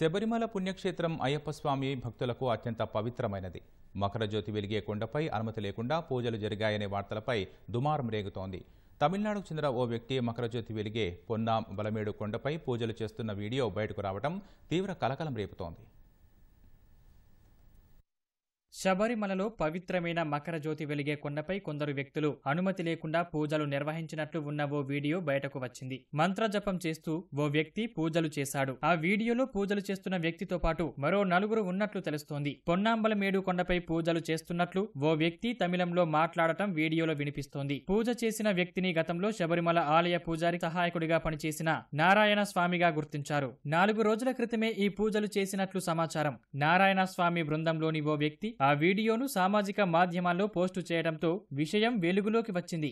శబరిమల పుణ్యక్షేత్రం అయ్యప్పస్వామి భక్తులకు అత్యంత పవిత్రమైనది మకర జ్యోతి వెలిగే కొండపై అనుమతి లేకుండా పూజలు జరిగాయనే వార్తలపై దుమారం రేగుతోంది తమిళనాడుకు చెందిన ఓ వ్యక్తి మకర జ్యోతి వెలిగే పొన్నాం బలమేడు కొండపై పూజలు చేస్తున్న వీడియో బయటకు రావడం తీవ్ర కలకలం రేపుతోంది శబరిమలలో పవిత్రమైన మకర జ్యోతి వెలిగే కొండపై కొందరు వ్యక్తులు అనుమతి లేకుండా పూజలు నిర్వహించినట్లు ఉన్న ఓ వీడియో బయటకు వచ్చింది మంత్రజపం చేస్తూ ఓ వ్యక్తి పూజలు చేశాడు ఆ వీడియోలో పూజలు చేస్తున్న వ్యక్తితో పాటు మరో నలుగురు ఉన్నట్లు తెలుస్తోంది పొన్నాంబల మేడు కొండపై పూజలు చేస్తున్నట్లు ఓ వ్యక్తి తమిళంలో మాట్లాడటం వీడియోలో వినిపిస్తోంది పూజ చేసిన వ్యక్తిని గతంలో శబరిమల ఆలయ పూజారి సహాయకుడిగా పనిచేసిన నారాయణ స్వామిగా గుర్తించారు నాలుగు రోజుల క్రితమే ఈ పూజలు చేసినట్లు సమాచారం నారాయణ స్వామి బృందంలోని ఓ వ్యక్తి ఆ వీడియోను సామాజిక మాధ్యమాల్లో పోస్టు చేయడంతో విషయం వెలుగులోకి వచ్చింది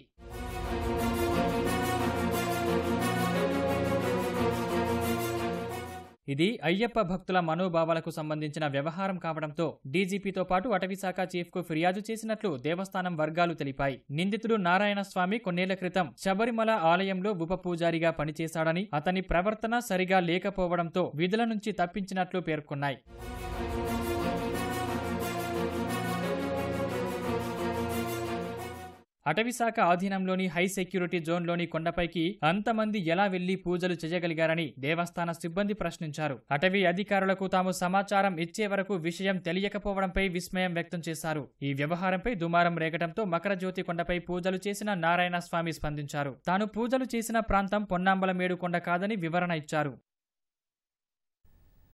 ఇది అయ్యప్ప భక్తుల మనోభావాలకు సంబంధించిన వ్యవహారం కావడంతో డీజీపీతో పాటు అటవీశాఖ చీఫ్కు ఫిర్యాదు చేసినట్లు దేవస్థానం వర్గాలు తెలిపాయి నిందితుడు నారాయణ స్వామి కొన్నేళ్ల క్రితం శబరిమల ఆలయంలో ఉప పూజారిగా పనిచేశాడని అతని ప్రవర్తన సరిగా లేకపోవడంతో విధుల నుంచి తప్పించినట్లు పేర్కొన్నాయి అటవీశాఖ ఆధీనంలోని హై సెక్యూరిటీ జోన్లోని కొండపైకి అంతమంది ఎలా వెళ్లి పూజలు చేయగలిగారని దేవస్థాన సిబ్బంది ప్రశ్నించారు అటవీ అధికారులకు తాము సమాచారం ఇచ్చే వరకు విషయం తెలియకపోవడంపై విస్మయం వ్యక్తం చేశారు ఈ వ్యవహారంపై దుమారం రేగటంతో మకర జ్యోతి కొండపై పూజలు చేసిన నారాయణ స్వామి స్పందించారు తాను పూజలు చేసిన ప్రాంతం పొన్నాంబలమేడు కొండ కాదని వివరణ ఇచ్చారు